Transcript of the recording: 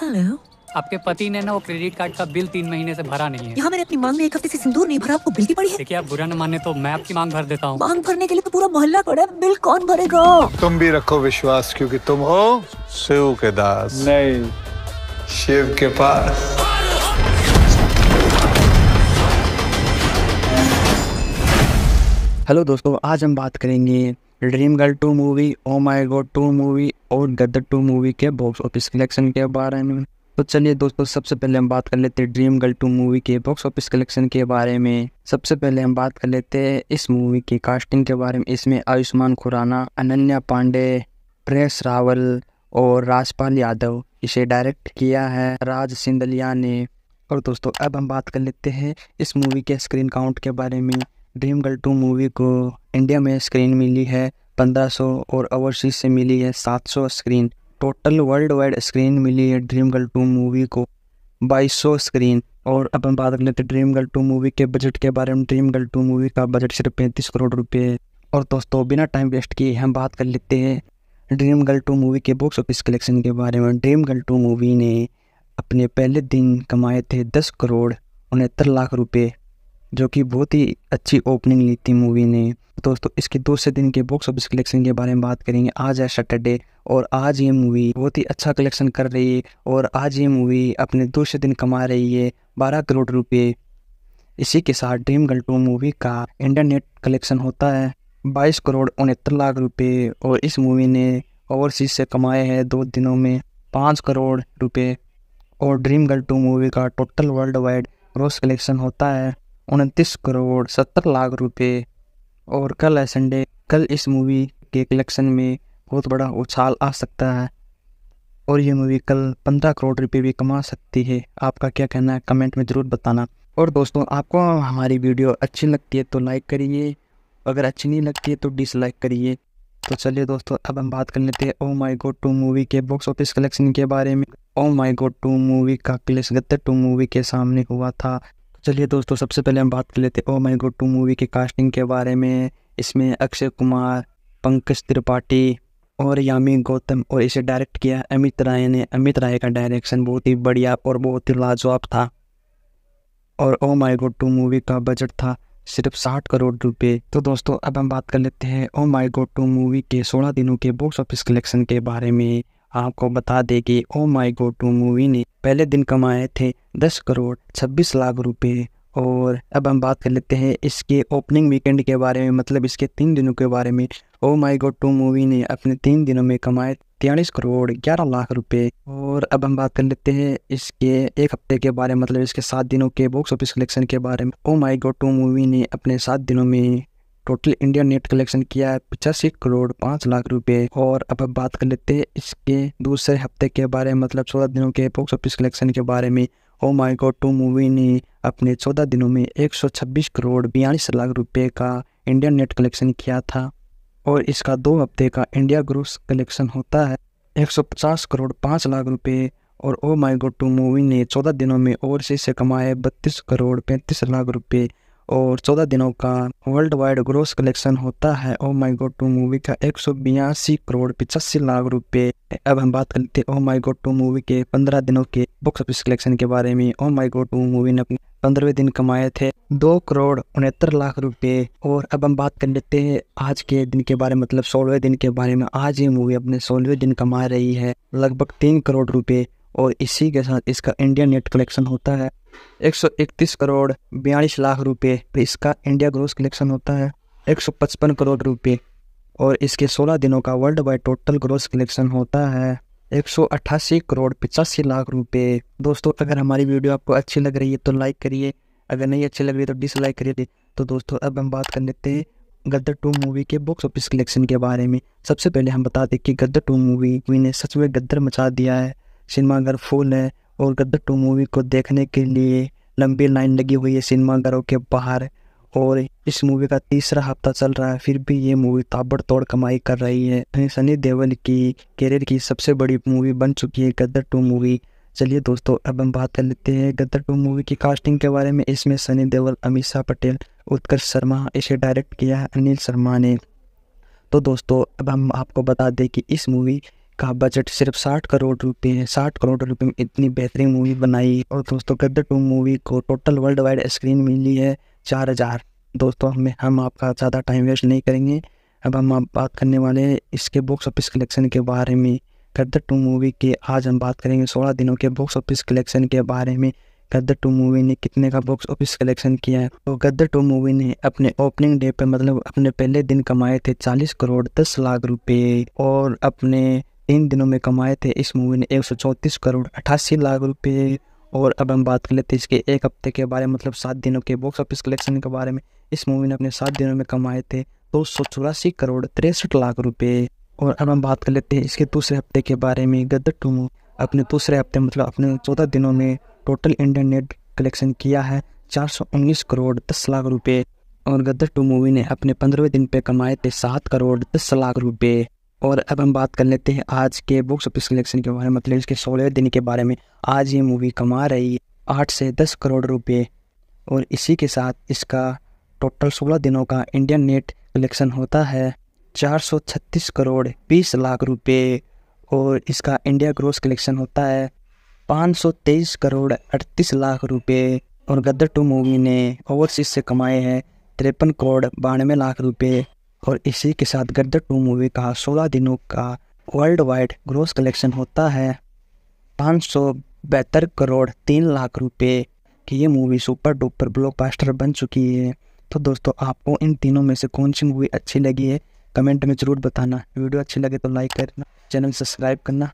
hello आपके पति ने ना वो क्रेडिट कार्ड का बिल तीन महीने से भरा नहीं है यहाँ मैंने अपनी मांग में एक हफ्ते से सिंदूर नहीं भरा आपको बिल की पड़ी है देखिए आप बुरा न माने तो मैं आपकी मांग भर देता हूँ मांग भरने के लिए तो पूरा मोहल्ला पड़ा है बिल कौन भरेगा तुम भी रखो विश्वास क्योंकि तुम हो शिव के दास नहीं शिव के पास हेलो दोस्तों आज हम बात करेंगे dream girl two movie O my God two movie और गदर टू मूवी के बॉक्स ऑफिस कलेक्शन के बारे में तो चलिए दोस्तों सबसे पहले हम बात कर लेते हैं ड्रीम गर्ल टू मूवी के बॉक्स ऑफिस कलेक्शन के बारे में सबसे पहले हम बात कर लेते हैं इस मूवी की कास्टिंग के बारे में इसमें आयुष्मान खुराना अनन्या पांडे प्रेस रावल और राजपाल यादव इसे डायरेक्ट किया है राज सिंदलिया ने और दोस्तों अब हम बात कर लेते हैं इस मूवी के स्क्रीन काउंट के बारे में ड्रीम गर्ल टू मूवी को इंडिया में स्क्रीन मिली है 1500 और ओवरसीज से मिली है 700 screen total world wide screen मिली है ड्रीम गर्ल टू मूवी को 2200 स्क्रीन और अपन बात कर लेते हैं ड्रीम गर्ल टू मूवी के बजट के बारे में ड्रीम गर्ल टू मूवी का बजट सिर्फ पैंतीस करोड़ रुपये है और दोस्तों बिना टाइम वेस्ट किए हम बात कर लेते हैं ड्रीम गर्ल टू मूवी के बॉक्स ऑफिस कलेक्शन के बारे में ड्रीम गर्ल टू मूवी ने अपने पहले दिन कमाए थे दस करोड़ उनहत्तर लाख रुपये जो कि बहुत ही अच्छी ओपनिंग ली थी मूवी ने दोस्तों इसके दूसरे दिन के बॉक्स ऑफिस कलेक्शन के बारे में बात करेंगे आज है सैटरडे और आज ये मूवी बहुत ही अच्छा कलेक्शन कर रही है और आज ये मूवी अपने दूसरे दिन कमा रही है बारह करोड़ रुपये इसी के साथ ड्रीम गर्ल टू मूवी का इंटरनेट कलेक्शन होता है बाईस करोड़ उनहत्तर लाख रुपये और इस मूवी ने ओवरसीज से कमाए हैं दो दिनों में पाँच करोड़ रुपये और ड्रीम गर्ल टू मूवी का total world wide gross collection होता है उनतीस करोड़ सत्तर लाख रुपए और कल है संडे कल इस मूवी के कलेक्शन में बहुत बड़ा उछाल आ सकता है और ये मूवी कल पंद्रह करोड़ रुपए भी कमा सकती है आपका क्या कहना है कमेंट में ज़रूर बताना और दोस्तों आपको हमारी वीडियो अच्छी लगती है तो लाइक करिए अगर अच्छी नहीं लगती है तो डिसलाइक करिए तो चलिए दोस्तों अब हम बात कर लेते हैं O my God two movie के बॉक्स ऑफिस कलेक्शन के बारे में O my God two movie का क्लेश गत्ते टू मूवी के सामने हुआ था चलिए दोस्तों सबसे पहले हम बात कर लेते हैं O my God two movie के कास्टिंग के बारे में इसमें अक्षय कुमार पंकज त्रिपाठी और यामी गौतम और इसे डायरेक्ट किया अमित राय ने अमित राय का डायरेक्शन बहुत ही बढ़िया और बहुत ही लाजवाब था और ओ माई गो टू मूवी का बजट था सिर्फ साठ करोड़ रुपए तो दोस्तों अब हम बात कर लेते हैं O my God two movie के सोलह दिनों के बॉक्स ऑफिस कलेक्शन के बारे में आपको बता दें कि ओ माई गो टू मूवी ने पहले दिन कमाए थे दस करोड़ छब्बीस लाख रुपये और अब हम बात कर लेते हैं इसके ओपनिंग वीकेंड के बारे में मतलब इसके तीन दिनों के बारे में O my God two movie ने अपने तीन दिनों में कमाए तेलीस करोड़ ग्यारह लाख रुपए और अब हम बात कर लेते हैं इसके एक हफ्ते के बारे में मतलब इसके सात दिनों के बॉक्स ऑफिस कलेक्शन के बारे में O my God two movie ने अपने सात दिनों में टोटल इंडिया नेट कलेक्शन किया है पचासी करोड़ पाँच लाख रुपए और अब बात कर लेते हैं इसके दूसरे हफ्ते के बारे में मतलब चौदह दिनों के बॉक्स ऑफिस कलेक्शन के बारे में O my God two movie ने अपने चौदह दिनों में छब्बीस करोड़ बयालीस लाख रुपए का इंडियन नेट कलेक्शन किया था और इसका दो हफ्ते का इंडिया ग्रोस कलेक्शन होता है 150 करोड़ पाँच लाख रुपए और ओ माई गॉड टू मूवी ने चौदह दिनों में ओवरसीज से कमाए बत्तीस करोड़ पैंतीस लाख रुपये और चौदह दिनों का वर्ल्ड वाइड ग्रोस कलेक्शन होता है ओ माई गोड टू मूवी का एक सौ बयासी करोड़ पिचासी लाख रुपए अब हम बात करते हैं O my God two movie के पंद्रह दिनों के बॉक्स ऑफिस कलेक्शन के बारे में O my God two movie ने अपने पंद्रहवें दिन कमाए थे दो करोड़ उनहत्तर लाख रुपए और अब हम बात कर लेते हैं आज के दिन के बारे में मतलब सोलहवें दिन के बारे में आज ये मूवी अपने सोलहवें दिन कमा रही है लगभग तीन करोड़ रुपए और इसी के साथ इसका इंडियन नेट कलेक्शन होता है एक सौ इकतीस करोड़ बयालीस लाख रुपए पे इसका इंडिया ग्रोस कलेक्शन होता है एक सौ पचपन करोड़ रुपए और इसके सोलह दिनों का world wide total gross collection होता है एक सौ अट्ठासी करोड़ पचासी लाख रुपए दोस्तों अगर हमारी वीडियो आपको अच्छी लग रही है तो लाइक करिए अगर नहीं अच्छी लग रही है तो डिसलाइक करिए तो दोस्तों अब हम बात कर लेते हैं गद्दर टू मूवी के बॉक्स ऑफिस कलेक्शन के बारे में सबसे पहले हम बता दें कि गद्दर टू मूवी ने सच में गद्दर मचा दिया है सिनेमाघर फुल है और गद्दर टू मूवी को देखने के लिए लंबी लाइन लगी हुई है सिनेमाघरों के बाहर और इस मूवी का तीसरा हफ्ता चल रहा है फिर भी ये मूवी ताबड़तोड़ कमाई कर रही है सनी देवल की करियर की सबसे बड़ी मूवी बन चुकी है गद्दर टू मूवी चलिए दोस्तों अब हम बात कर लेते हैं गद्दर टू मूवी की कास्टिंग के बारे में इसमें सनी देवल अमीषा पटेल उत्कर्ष शर्मा इसे डायरेक्ट किया है अनिल शर्मा ने तो दोस्तों अब हम आपको बता दें कि इस मूवी का बजट सिर्फ साठ करोड़ रुपए है साठ करोड़ रुपए में इतनी बेहतरीन मूवी बनाई और दोस्तों गद्दर टू मूवी को टोटल वर्ल्ड वाइड स्क्रीन मिली है चार हज़ार दोस्तों हमें हम आपका ज़्यादा टाइम वेस्ट नहीं करेंगे अब हम आप बात करने वाले हैं इसके बॉक्स ऑफिस कलेक्शन के बारे में गद्दर टू मूवी के आज हम बात करेंगे सोलह दिनों के बॉक्स ऑफिस कलेक्शन के बारे में गद्दर टू मूवी ने कितने का बॉक्स ऑफिस कलेक्शन किया है तो गद्दर टू मूवी ने अपने ओपनिंग डे पर मतलब अपने पहले दिन कमाए थे चालीस करोड़ दस लाख रुपये और अपने इन दिनों में कमाए थे इस मूवी ने एक करोड़ अट्ठासी लाख रुपये और अब हम बात कर लेते हैं इसके एक हफ्ते के बारे में मतलब सात दिनों के बॉक्स ऑफिस कलेक्शन के बारे में इस मूवी ने अपने सात दिनों में कमाए थे दो सौ चौरासी करोड़ तिरसठ लाख रुपए और अब हम बात कर लेते हैं इसके दूसरे हफ्ते के बारे में गदर टू मूवी अपने दूसरे हफ्ते मतलब अपने चौदह दिनों में टोटल इंडियन नेट कलेक्शन किया है चार सौ उन्नीस करोड़ दस लाख रुपये और गदर टू मूवी ने अपने पंद्रहवें दिन पे कमाए थे सात करोड़ दस लाख रुपये और अब हम बात कर लेते हैं आज के बॉक्स ऑफिस कलेक्शन के बारे में मतलब इसके सोलह दिन के बारे में आज ये मूवी कमा रही है आठ से दस करोड़ रुपये और इसी के साथ इसका टोटल सोलह दिनों का इंडियन नेट कलेक्शन होता है चार सौ छत्तीस करोड़ बीस लाख रुपये और इसका इंडिया ग्रोस कलेक्शन होता है पाँच सौ तेईस करोड़ अड़तीस लाख रुपये और गद्दर टू मूवी ने ओवरसीज से कमाए हैं तिरपन करोड़ बानवे लाख रुपये और इसी के साथ गद्दर टू मूवी का सोलह दिनों का वर्ल्ड वाइड ग्रोस कलेक्शन होता है पाँच सौ बहत्तर करोड़ तीन लाख रुपए की ये मूवी सुपर डुपर ब्लॉकबस्टर बन चुकी है तो दोस्तों आपको इन तीनों में से कौन सी मूवी अच्छी लगी है कमेंट में ज़रूर बताना वीडियो अच्छी लगे तो लाइक करना चैनल सब्सक्राइब करना